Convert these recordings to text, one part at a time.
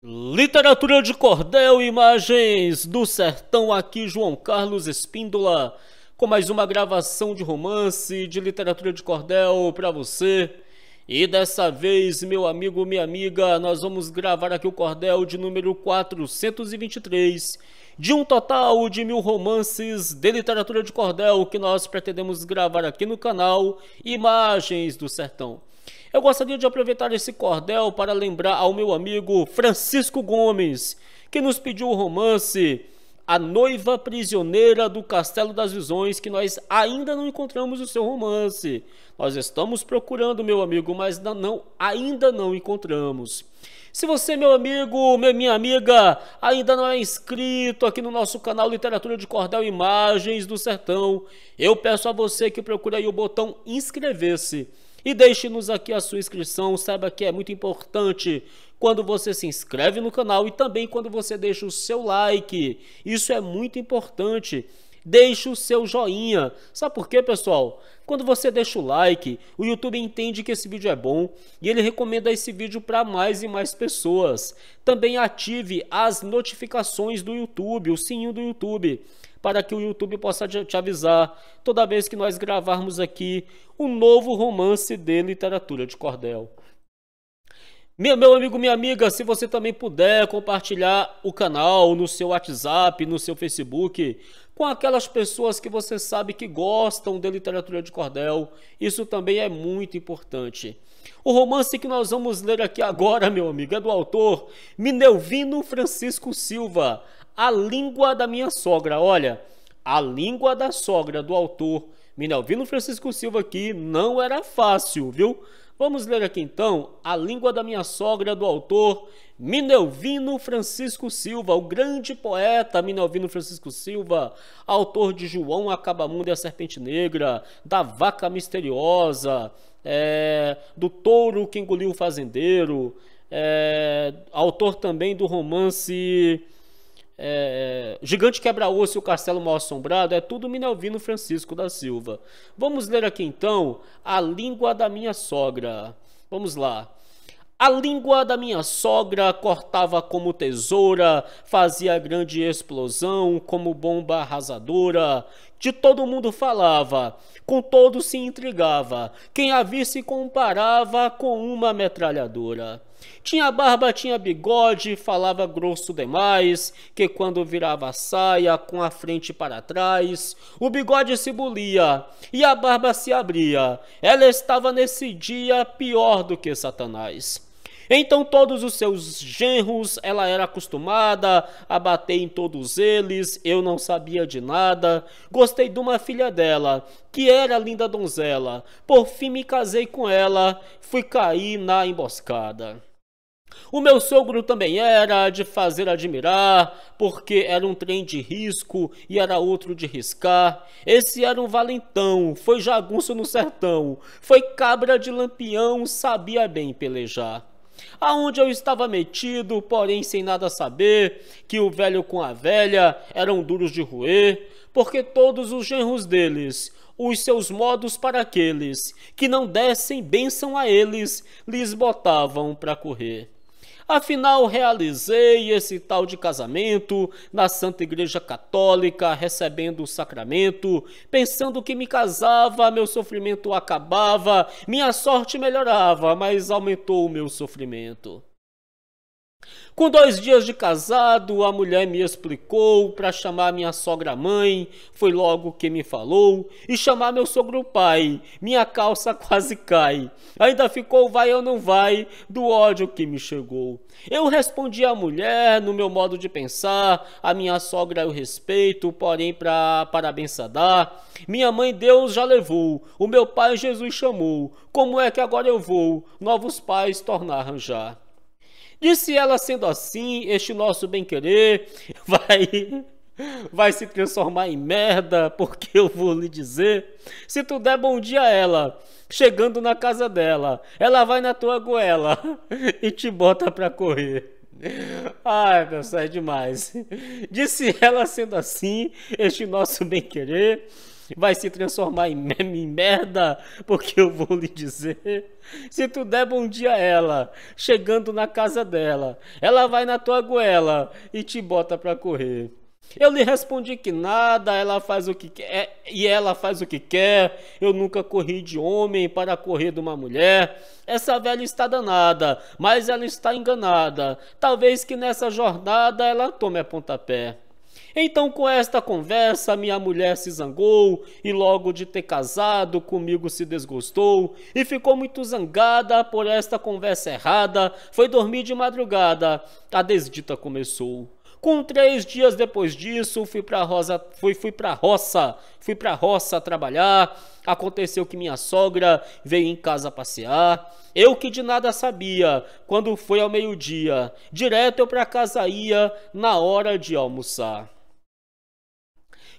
Literatura de cordel, imagens do sertão aqui, João Carlos Espíndola, com mais uma gravação de romance de literatura de cordel para você. E dessa vez, meu amigo, minha amiga, nós vamos gravar aqui o cordel de número 423, de um total de mil romances de literatura de cordel que nós pretendemos gravar aqui no canal Imagens do Sertão. Eu gostaria de aproveitar esse cordel para lembrar ao meu amigo Francisco Gomes, que nos pediu o romance A Noiva Prisioneira do Castelo das Visões, que nós ainda não encontramos o seu romance. Nós estamos procurando, meu amigo, mas não, ainda não encontramos. Se você, meu amigo, minha amiga, ainda não é inscrito aqui no nosso canal Literatura de Cordel Imagens do Sertão, eu peço a você que procure aí o botão inscrever-se e deixe-nos aqui a sua inscrição. Saiba que é muito importante quando você se inscreve no canal e também quando você deixa o seu like. Isso é muito importante. Deixe o seu joinha. Sabe por quê, pessoal? Quando você deixa o like, o YouTube entende que esse vídeo é bom e ele recomenda esse vídeo para mais e mais pessoas. Também ative as notificações do YouTube, o sininho do YouTube, para que o YouTube possa te avisar toda vez que nós gravarmos aqui um novo romance de literatura de cordel. Meu, meu amigo, minha amiga, se você também puder compartilhar o canal no seu WhatsApp, no seu Facebook, com aquelas pessoas que você sabe que gostam de literatura de cordel. Isso também é muito importante. O romance que nós vamos ler aqui agora, meu amigo, é do autor Minelvino Francisco Silva, A Língua da Minha Sogra. Olha, A Língua da Sogra do autor Minelvino Francisco Silva aqui não era fácil, viu? Vamos ler aqui então A Língua da Minha Sogra, do autor Minelvino Francisco Silva, o grande poeta Minelvino Francisco Silva, autor de João Acabamundo e a Serpente Negra, da Vaca Misteriosa, é, do Touro que Engoliu o Fazendeiro, é, autor também do romance é, é, Gigante Quebra-Osso e o Castelo Mal-Assombrado é tudo Minelvino Francisco da Silva. Vamos ler aqui então A Língua da Minha Sogra. Vamos lá. A língua da minha sogra cortava como tesoura, fazia grande explosão como bomba arrasadora. De todo mundo falava, com todo se intrigava, quem a visse comparava com uma metralhadora. Tinha barba, tinha bigode, falava grosso demais, que quando virava saia com a frente para trás, o bigode se bulia e a barba se abria. Ela estava nesse dia pior do que Satanás. Então todos os seus genros, ela era acostumada a bater em todos eles, eu não sabia de nada. Gostei de uma filha dela, que era linda donzela. Por fim me casei com ela, fui cair na emboscada. O meu sogro também era de fazer admirar, porque era um trem de risco e era outro de riscar. Esse era um valentão, foi jagunço no sertão, foi cabra de lampião, sabia bem pelejar. Aonde eu estava metido, porém sem nada saber, que o velho com a velha eram duros de roer, porque todos os genros deles, os seus modos para aqueles que não dessem bênção a eles, lhes botavam para correr. Afinal, realizei esse tal de casamento na Santa Igreja Católica, recebendo o sacramento, pensando que me casava, meu sofrimento acabava, minha sorte melhorava, mas aumentou o meu sofrimento. Com dois dias de casado, a mulher me explicou para chamar minha sogra mãe, foi logo que me falou, e chamar meu sogro pai, minha calça quase cai. Ainda ficou vai ou não vai do ódio que me chegou. Eu respondi à mulher no meu modo de pensar, a minha sogra eu respeito, porém para parabéns a dar. Minha mãe Deus já levou, o meu pai Jesus chamou, como é que agora eu vou novos pais tornar arranjar? Disse ela sendo assim, este nosso bem-querer vai vai se transformar em merda, porque eu vou lhe dizer. Se tu der bom dia a ela, chegando na casa dela, ela vai na tua goela e te bota pra correr. Ai, meu, sai é demais. Disse ela sendo assim, este nosso bem-querer vai se transformar em, em merda, porque eu vou lhe dizer. Se tu der bom dia a ela, chegando na casa dela, ela vai na tua goela e te bota pra correr. Eu lhe respondi que nada, ela faz o que quer e ela faz o que quer. Eu nunca corri de homem para correr de uma mulher. Essa velha está danada, mas ela está enganada. Talvez que nessa jornada ela tome a pontapé. Então, com esta conversa, minha mulher se zangou e, logo de ter casado, comigo se desgostou e ficou muito zangada por esta conversa errada. Foi dormir de madrugada, a desdita começou. Com três dias depois disso, fui pra, rosa, fui, fui roça, fui pra roça trabalhar. Aconteceu que minha sogra veio em casa passear. Eu que de nada sabia, quando foi ao meio-dia, direto eu pra casa ia na hora de almoçar.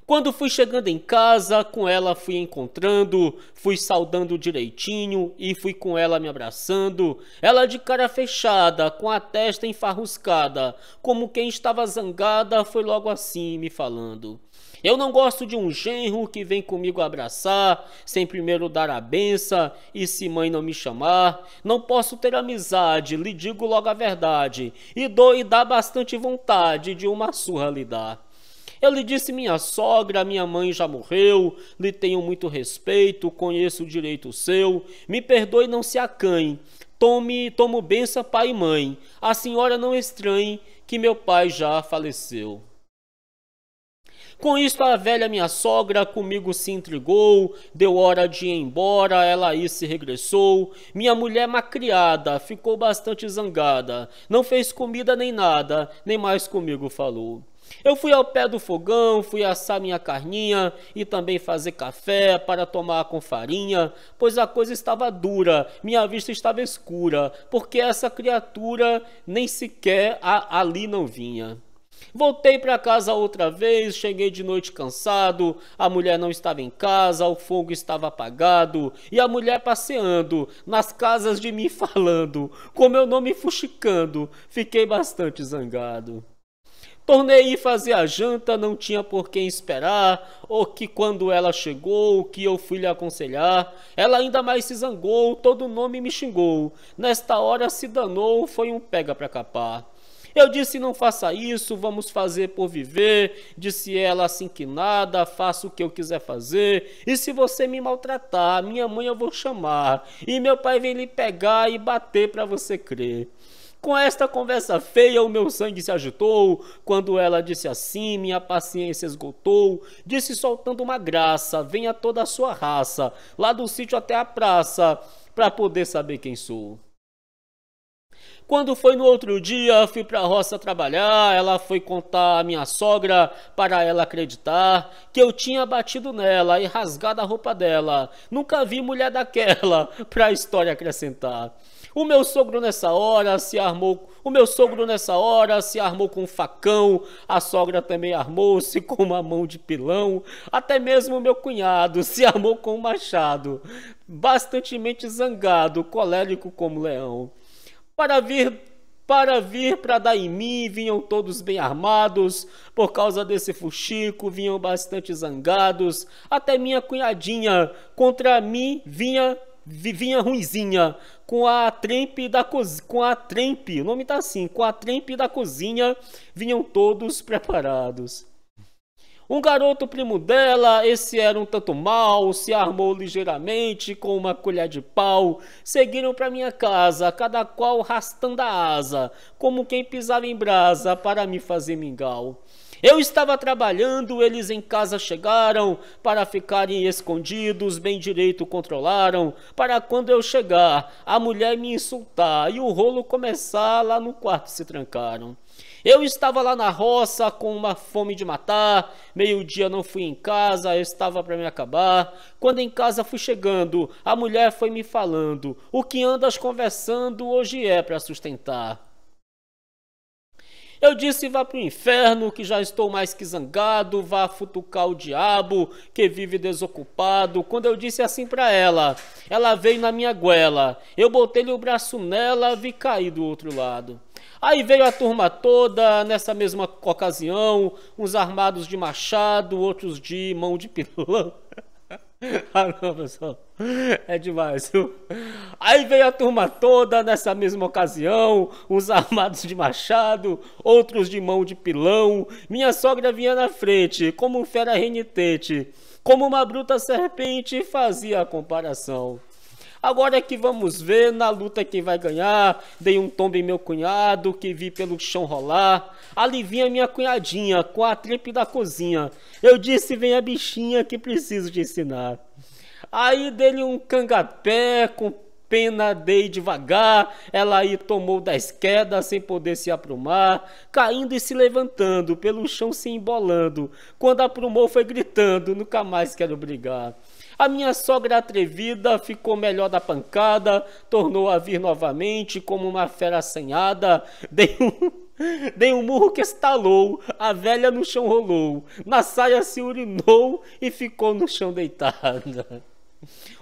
Quando fui chegando em casa, com ela fui encontrando, fui saudando direitinho e fui com ela me abraçando. Ela de cara fechada, com a testa enfarruscada, como quem estava zangada, foi logo assim me falando. Eu não gosto de um genro que vem comigo abraçar, sem primeiro dar a benção e se mãe não me chamar. Não posso ter amizade, lhe digo logo a verdade, e dou e dá bastante vontade de uma surra lhe dar. Eu lhe disse: Minha sogra, minha mãe já morreu, lhe tenho muito respeito, conheço o direito seu, me perdoe, não se acanhe. Tome, tomo benção, pai e mãe. A senhora não estranhe que meu pai já faleceu. Com isto, a velha minha sogra comigo se intrigou, deu hora de ir embora, ela aí se regressou. Minha mulher macriada ficou bastante zangada, não fez comida nem nada, nem mais comigo falou. Eu fui ao pé do fogão, fui assar minha carninha e também fazer café para tomar com farinha, pois a coisa estava dura, minha vista estava escura, porque essa criatura nem sequer a, ali não vinha. Voltei para casa outra vez, cheguei de noite cansado, a mulher não estava em casa, o fogo estava apagado, e a mulher passeando, nas casas de mim falando, com meu nome fuxicando, fiquei bastante zangado. Tornei e fazer a janta, não tinha por quem esperar, ou que quando ela chegou, que eu fui lhe aconselhar. Ela ainda mais se zangou, todo nome me xingou. Nesta hora se danou, foi um pega pra capar. Eu disse: não faça isso, vamos fazer por viver. Disse ela assim que nada, faço o que eu quiser fazer. E se você me maltratar, minha mãe eu vou chamar. E meu pai vem lhe pegar e bater para você crer. Com esta conversa feia, o meu sangue se agitou. Quando ela disse assim, minha paciência esgotou. Disse soltando uma graça: Venha toda a sua raça, lá do sítio até a praça, para poder saber quem sou. Quando foi no outro dia, fui para a roça trabalhar. Ela foi contar à minha sogra para ela acreditar que eu tinha batido nela e rasgado a roupa dela. Nunca vi mulher daquela para a história acrescentar. O meu sogro nessa hora se armou, o meu sogro nessa hora se armou com um facão, a sogra também armou-se com uma mão de pilão, até mesmo o meu cunhado se armou com um machado, bastantemente zangado, colérico como leão. Para vir para vir para dar em mim, vinham todos bem armados, por causa desse fuxico, vinham bastante zangados, até minha cunhadinha contra mim vinha vinha ruinzinha com a trempe da cozinha, com a trempe, o nome tá assim, com a trempe da cozinha, vinham todos preparados. Um garoto primo dela, esse era um tanto mal, se armou ligeiramente com uma colher de pau. Seguiram para minha casa, cada qual rastando a asa, como quem pisava em brasa para me fazer mingau. Eu estava trabalhando, eles em casa chegaram, para ficarem escondidos, bem direito controlaram, para quando eu chegar, a mulher me insultar e o rolo começar lá no quarto se trancaram. Eu estava lá na roça com uma fome de matar, meio-dia não fui em casa, estava para me acabar. Quando em casa fui chegando, a mulher foi me falando: "O que andas conversando hoje é para sustentar". Eu disse: vá para o inferno, que já estou mais que zangado, vá futucar o diabo, que vive desocupado. Quando eu disse assim para ela, ela veio na minha guela. Eu botei-lhe o braço nela, vi cair do outro lado. Aí veio a turma toda, nessa mesma ocasião, uns armados de machado, outros de mão de pilão. Ah não, pessoal. É demais, Aí veio a turma toda nessa mesma ocasião, uns armados de machado, outros de mão de pilão. Minha sogra vinha na frente, como um fera renitente, como uma bruta serpente, fazia a comparação. Agora é que vamos ver na luta quem vai ganhar. Dei um tombo em meu cunhado que vi pelo chão rolar. Ali vinha minha cunhadinha com a tripe da cozinha. Eu disse: vem a bichinha que preciso te ensinar. Aí lhe um cangapé com pena dei devagar, ela aí tomou das quedas sem poder se aprumar, caindo e se levantando, pelo chão se embolando, quando aprumou foi gritando, nunca mais quero brigar. A minha sogra atrevida ficou melhor da pancada, tornou a vir novamente como uma fera assanhada. Dei um... Dei um murro que estalou, a velha no chão rolou, na saia se urinou e ficou no chão deitada.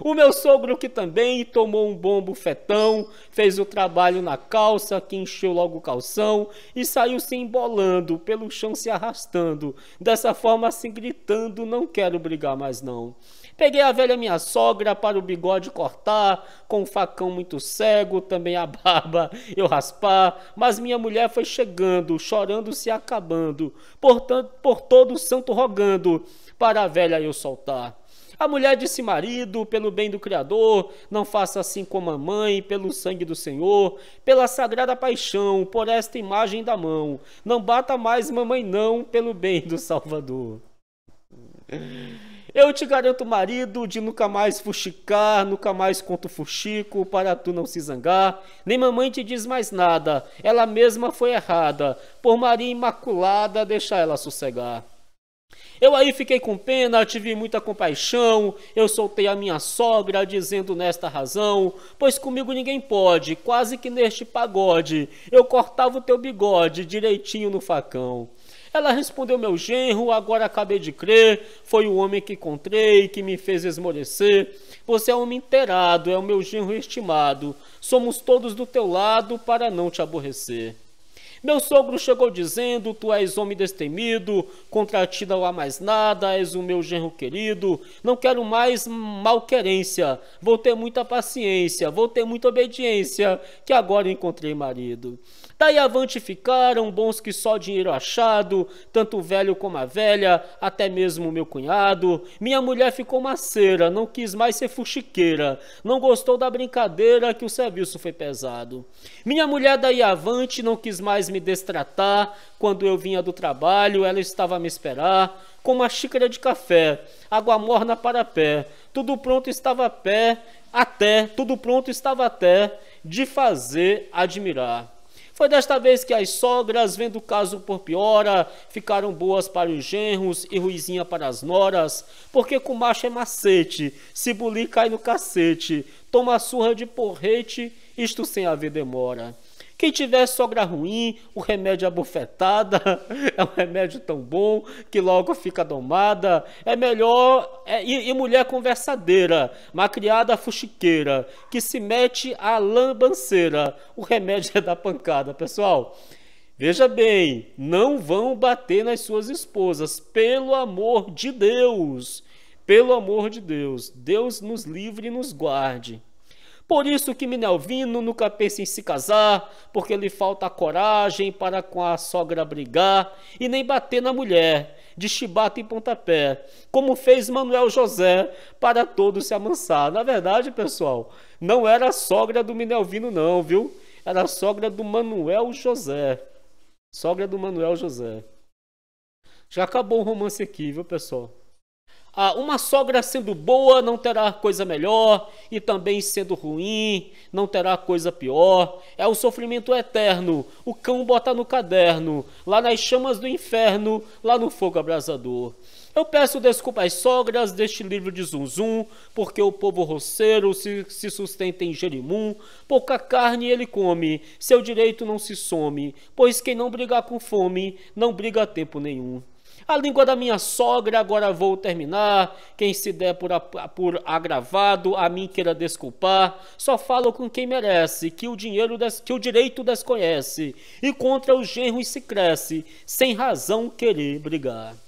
O meu sogro, que também tomou um bom bufetão, fez o trabalho na calça, que encheu logo o calção, e saiu se embolando, pelo chão se arrastando, dessa forma assim gritando: Não quero brigar mais não. Peguei a velha minha sogra para o bigode cortar, com um facão muito cego, também a barba eu raspar, mas minha mulher foi chegando, chorando se acabando, por, por todo o santo rogando, para a velha eu soltar. A mulher disse: Marido, pelo bem do Criador, não faça assim com a mamãe, pelo sangue do Senhor, pela sagrada paixão, por esta imagem da mão. Não bata mais, mamãe, não, pelo bem do Salvador. Eu te garanto marido de nunca mais fuxicar, nunca mais conto fuxico, para tu não se zangar. Nem mamãe te diz mais nada, ela mesma foi errada. Por Maria Imaculada, deixa ela sossegar. Eu aí fiquei com pena, tive muita compaixão, eu soltei a minha sogra, dizendo nesta razão, pois comigo ninguém pode, quase que neste pagode, eu cortava o teu bigode direitinho no facão. Ela respondeu: Meu genro, agora acabei de crer, foi o homem que encontrei, que me fez esmorecer. Você é um homem inteirado, é o meu genro estimado. Somos todos do teu lado para não te aborrecer. Meu sogro chegou dizendo: Tu és homem destemido, contra ti não há mais nada, és o meu genro querido. Não quero mais malquerência, vou ter muita paciência, vou ter muita obediência, que agora encontrei marido. Daí tá avante ficaram bons que só dinheiro achado, tanto o velho como a velha, até mesmo meu cunhado. Minha mulher ficou maceira, não quis mais ser fuxiqueira, não gostou da brincadeira que o serviço foi pesado. Minha mulher daí avante não quis mais me destratar, quando eu vinha do trabalho ela estava a me esperar com uma xícara de café, água morna para pé. Tudo pronto estava a pé, até, tudo pronto estava até de fazer admirar. Foi desta vez que as sogras, vendo o caso por piora, ficaram boas para os genros e ruizinha para as noras, porque com macho é macete, se bulir cai no cacete, toma surra de porrete, isto sem haver demora. Quem tiver sogra ruim, o remédio é bufetada, é um remédio tão bom que logo fica domada. É melhor. É, e, e, mulher conversadeira, macriada fuxiqueira, que se mete à lambanceira. O remédio é da pancada, pessoal. Veja bem, não vão bater nas suas esposas, pelo amor de Deus. Pelo amor de Deus, Deus nos livre e nos guarde. Por isso que Minelvino nunca pensa em se casar, porque lhe falta coragem para com a sogra brigar e nem bater na mulher, de chibata e pontapé, como fez Manuel José para todos se amansar. Na verdade, pessoal, não era a sogra do Minelvino não, viu? Era a sogra do Manuel José. Sogra do Manuel José. Já acabou o romance aqui, viu, pessoal? ah, uma sogra sendo boa não terá coisa melhor, e também sendo ruim não terá coisa pior. É o sofrimento eterno, o cão bota no caderno, lá nas chamas do inferno, lá no fogo abrasador. Eu peço desculpa às sogras deste livro de Zunzum, porque o povo roceiro se, se sustenta em Jerimum, pouca carne ele come, seu direito não se some, pois quem não brigar com fome, não briga a tempo nenhum. A língua da minha sogra, agora vou terminar. Quem se der por, por agravado, a mim queira desculpar. Só falo com quem merece, que o dinheiro des, que o direito desconhece. E contra os genros se cresce, sem razão querer brigar.